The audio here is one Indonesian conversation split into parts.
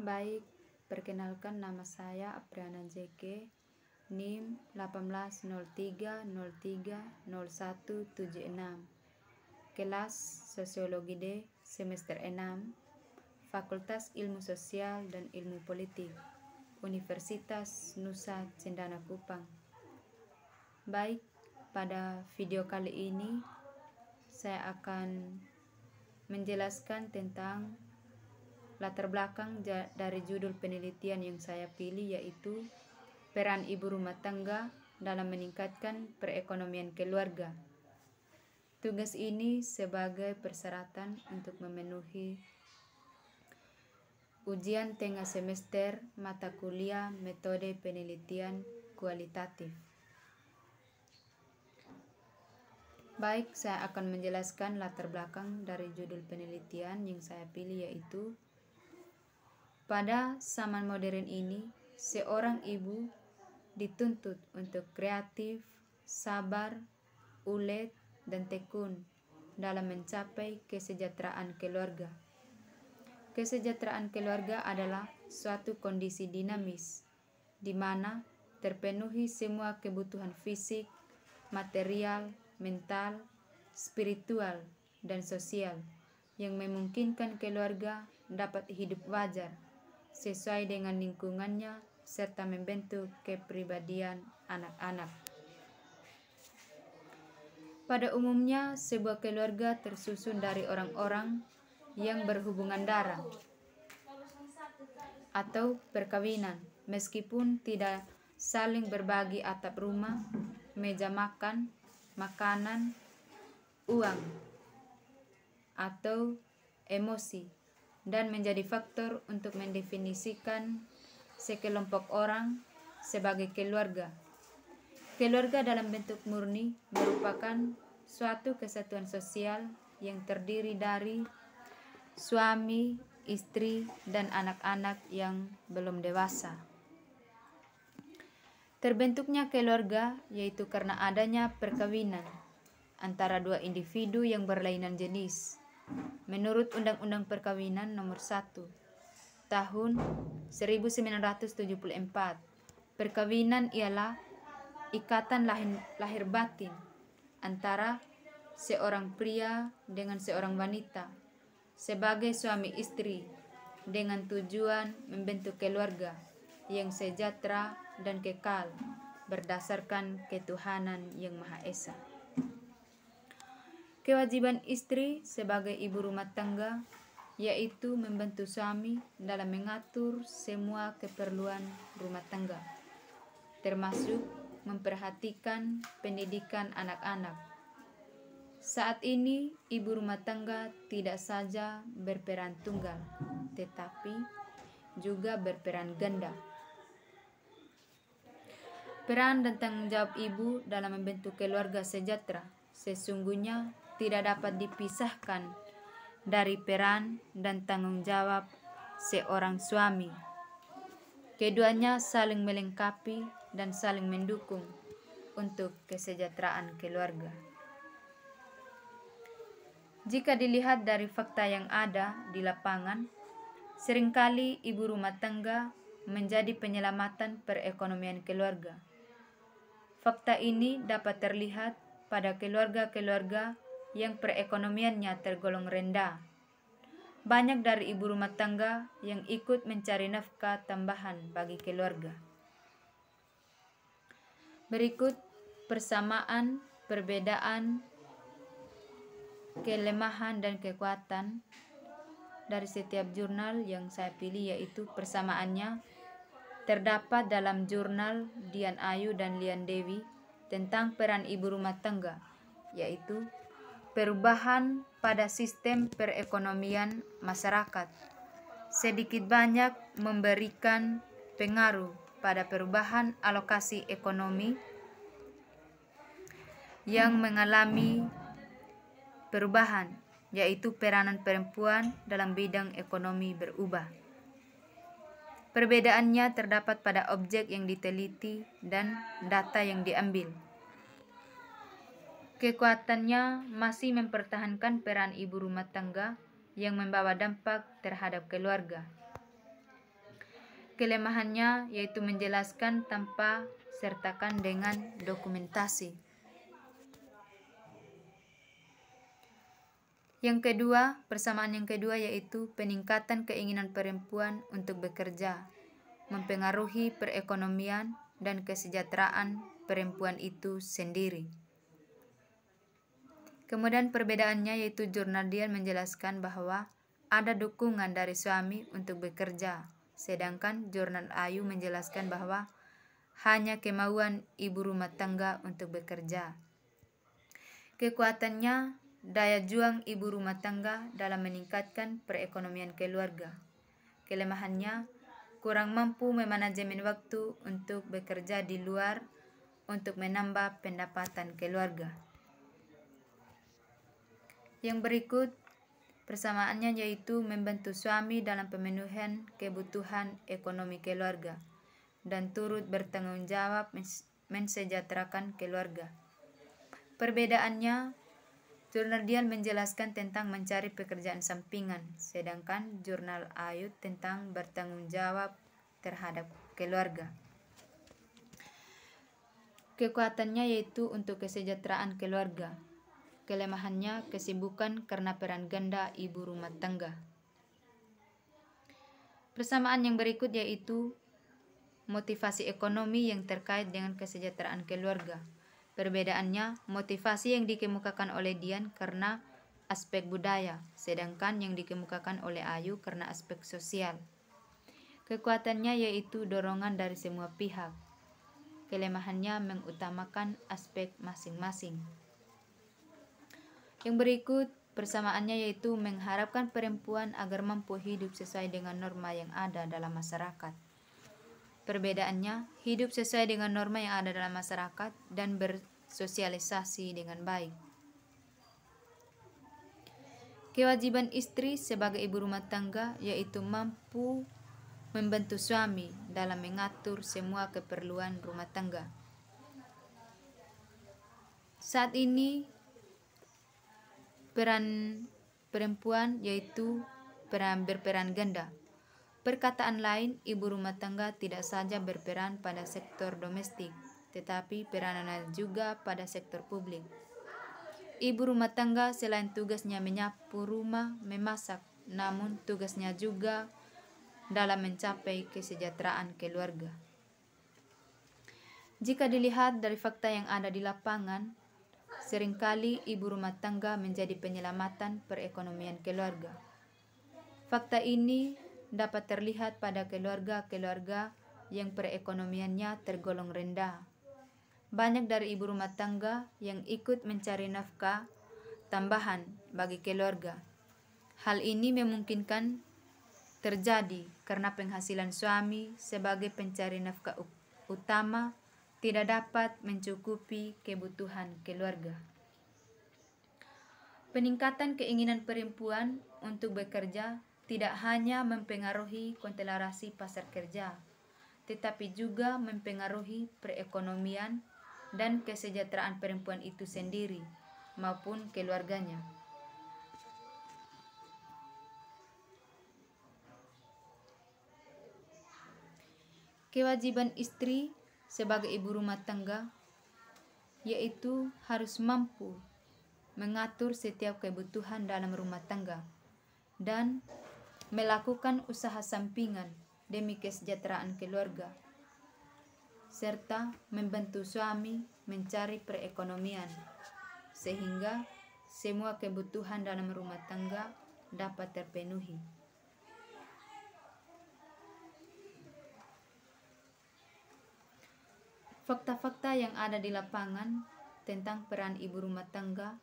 Baik, perkenalkan nama saya Apriana JK, NIM 18030301176, Kelas Sosiologi D semester 6, Fakultas Ilmu Sosial dan Ilmu Politik, Universitas Nusa Cendana Kupang. Baik, pada video kali ini saya akan menjelaskan tentang Latar belakang dari judul penelitian yang saya pilih yaitu peran ibu rumah tangga dalam meningkatkan perekonomian keluarga. Tugas ini sebagai persyaratan untuk memenuhi ujian tengah semester mata kuliah metode penelitian kualitatif. Baik, saya akan menjelaskan latar belakang dari judul penelitian yang saya pilih yaitu pada zaman modern ini, seorang ibu dituntut untuk kreatif, sabar, ulet, dan tekun dalam mencapai kesejahteraan keluarga. Kesejahteraan keluarga adalah suatu kondisi dinamis di mana terpenuhi semua kebutuhan fisik, material, mental, spiritual, dan sosial yang memungkinkan keluarga dapat hidup wajar sesuai dengan lingkungannya serta membentuk kepribadian anak-anak. Pada umumnya, sebuah keluarga tersusun dari orang-orang yang berhubungan darah atau perkawinan, meskipun tidak saling berbagi atap rumah, meja makan, makanan, uang, atau emosi dan menjadi faktor untuk mendefinisikan sekelompok orang sebagai keluarga. Keluarga dalam bentuk murni merupakan suatu kesatuan sosial yang terdiri dari suami, istri, dan anak-anak yang belum dewasa. Terbentuknya keluarga yaitu karena adanya perkawinan antara dua individu yang berlainan jenis menurut Undang-Undang Perkawinan Nomor 1 Tahun 1974. Perkawinan ialah ikatan lahir, lahir batin antara seorang pria dengan seorang wanita sebagai suami istri dengan tujuan membentuk keluarga yang sejahtera dan kekal berdasarkan ketuhanan yang Maha Esa. Kewajiban istri sebagai ibu rumah tangga yaitu membantu suami dalam mengatur semua keperluan rumah tangga, termasuk memperhatikan pendidikan anak-anak. Saat ini, ibu rumah tangga tidak saja berperan tunggal, tetapi juga berperan ganda. Peran dan tanggung jawab ibu dalam membentuk keluarga sejahtera sesungguhnya tidak dapat dipisahkan dari peran dan tanggung jawab seorang suami. Keduanya saling melengkapi dan saling mendukung untuk kesejahteraan keluarga. Jika dilihat dari fakta yang ada di lapangan, seringkali ibu rumah tangga menjadi penyelamatan perekonomian keluarga. Fakta ini dapat terlihat pada keluarga-keluarga yang perekonomiannya tergolong rendah. Banyak dari ibu rumah tangga yang ikut mencari nafkah tambahan bagi keluarga. Berikut persamaan, perbedaan, kelemahan, dan kekuatan dari setiap jurnal yang saya pilih yaitu persamaannya terdapat dalam jurnal Dian Ayu dan Lian Dewi tentang peran ibu rumah tangga yaitu perubahan pada sistem perekonomian masyarakat sedikit banyak memberikan pengaruh pada perubahan alokasi ekonomi yang mengalami perubahan, yaitu peranan perempuan dalam bidang ekonomi berubah. Perbedaannya terdapat pada objek yang diteliti dan data yang diambil. Kekuatannya masih mempertahankan peran ibu rumah tangga yang membawa dampak terhadap keluarga. Kelemahannya yaitu menjelaskan tanpa sertakan dengan dokumentasi. Yang kedua, persamaan yang kedua yaitu peningkatan keinginan perempuan untuk bekerja, mempengaruhi perekonomian dan kesejahteraan perempuan itu sendiri. Kemudian perbedaannya yaitu Jurnadian menjelaskan bahwa ada dukungan dari suami untuk bekerja, sedangkan Jurnal Ayu menjelaskan bahwa hanya kemauan ibu rumah tangga untuk bekerja. Kekuatannya daya juang ibu rumah tangga dalam meningkatkan perekonomian keluarga. Kelemahannya kurang mampu memanajemen waktu untuk bekerja di luar untuk menambah pendapatan keluarga. Yang berikut persamaannya yaitu membantu suami dalam pemenuhan kebutuhan ekonomi keluarga dan turut bertanggung jawab mensejahterakan keluarga. Perbedaannya, jurnal Dian menjelaskan tentang mencari pekerjaan sampingan, sedangkan jurnal Ayut tentang bertanggung jawab terhadap keluarga. Kekuatannya yaitu untuk kesejahteraan keluarga, kelemahannya kesibukan karena peran ganda ibu rumah tangga. Persamaan yang berikut yaitu motivasi ekonomi yang terkait dengan kesejahteraan keluarga. Perbedaannya, motivasi yang dikemukakan oleh Dian karena aspek budaya, sedangkan yang dikemukakan oleh Ayu karena aspek sosial. Kekuatannya yaitu dorongan dari semua pihak. Kelemahannya mengutamakan aspek masing-masing. Yang berikut persamaannya yaitu mengharapkan perempuan agar mampu hidup sesuai dengan norma yang ada dalam masyarakat. Perbedaannya, hidup sesuai dengan norma yang ada dalam masyarakat dan bersosialisasi dengan baik. Kewajiban istri sebagai ibu rumah tangga yaitu mampu membantu suami dalam mengatur semua keperluan rumah tangga. Saat ini, peran perempuan yaitu peran berperan ganda. Perkataan lain, ibu rumah tangga tidak saja berperan pada sektor domestik, tetapi peranannya juga pada sektor publik. Ibu rumah tangga selain tugasnya menyapu rumah, memasak, namun tugasnya juga dalam mencapai kesejahteraan keluarga. Jika dilihat dari fakta yang ada di lapangan, Seringkali ibu rumah tangga menjadi penyelamatan perekonomian keluarga. Fakta ini dapat terlihat pada keluarga-keluarga yang perekonomiannya tergolong rendah. Banyak dari ibu rumah tangga yang ikut mencari nafkah tambahan bagi keluarga. Hal ini memungkinkan terjadi karena penghasilan suami sebagai pencari nafkah utama tidak dapat mencukupi kebutuhan keluarga. Peningkatan keinginan perempuan untuk bekerja tidak hanya mempengaruhi kontelarasi pasar kerja, tetapi juga mempengaruhi perekonomian dan kesejahteraan perempuan itu sendiri maupun keluarganya. Kewajiban istri sebagai ibu rumah tangga, yaitu harus mampu mengatur setiap kebutuhan dalam rumah tangga dan melakukan usaha sampingan demi kesejahteraan keluarga, serta membantu suami mencari perekonomian, sehingga semua kebutuhan dalam rumah tangga dapat terpenuhi. Fakta-fakta yang ada di lapangan tentang peran ibu rumah tangga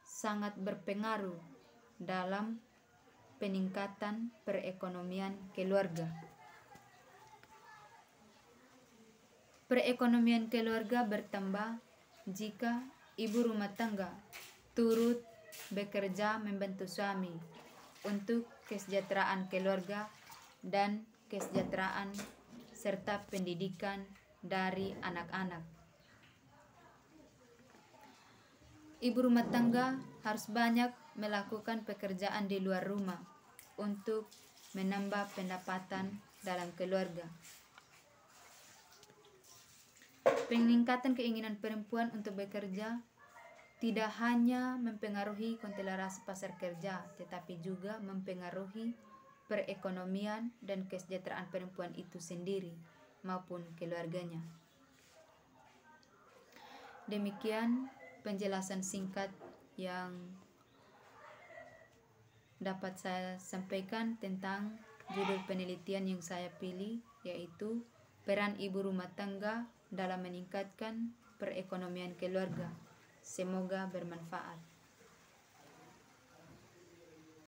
sangat berpengaruh dalam peningkatan perekonomian keluarga. Perekonomian keluarga bertambah jika ibu rumah tangga turut bekerja membantu suami untuk kesejahteraan keluarga dan kesejahteraan serta pendidikan dari anak-anak. Ibu rumah tangga harus banyak melakukan pekerjaan di luar rumah untuk menambah pendapatan dalam keluarga. Peningkatan keinginan perempuan untuk bekerja tidak hanya mempengaruhi kontelerasi pasar kerja, tetapi juga mempengaruhi perekonomian dan kesejahteraan perempuan itu sendiri maupun keluarganya. Demikian penjelasan singkat yang dapat saya sampaikan tentang judul penelitian yang saya pilih yaitu peran ibu rumah tangga dalam meningkatkan perekonomian keluarga. Semoga bermanfaat.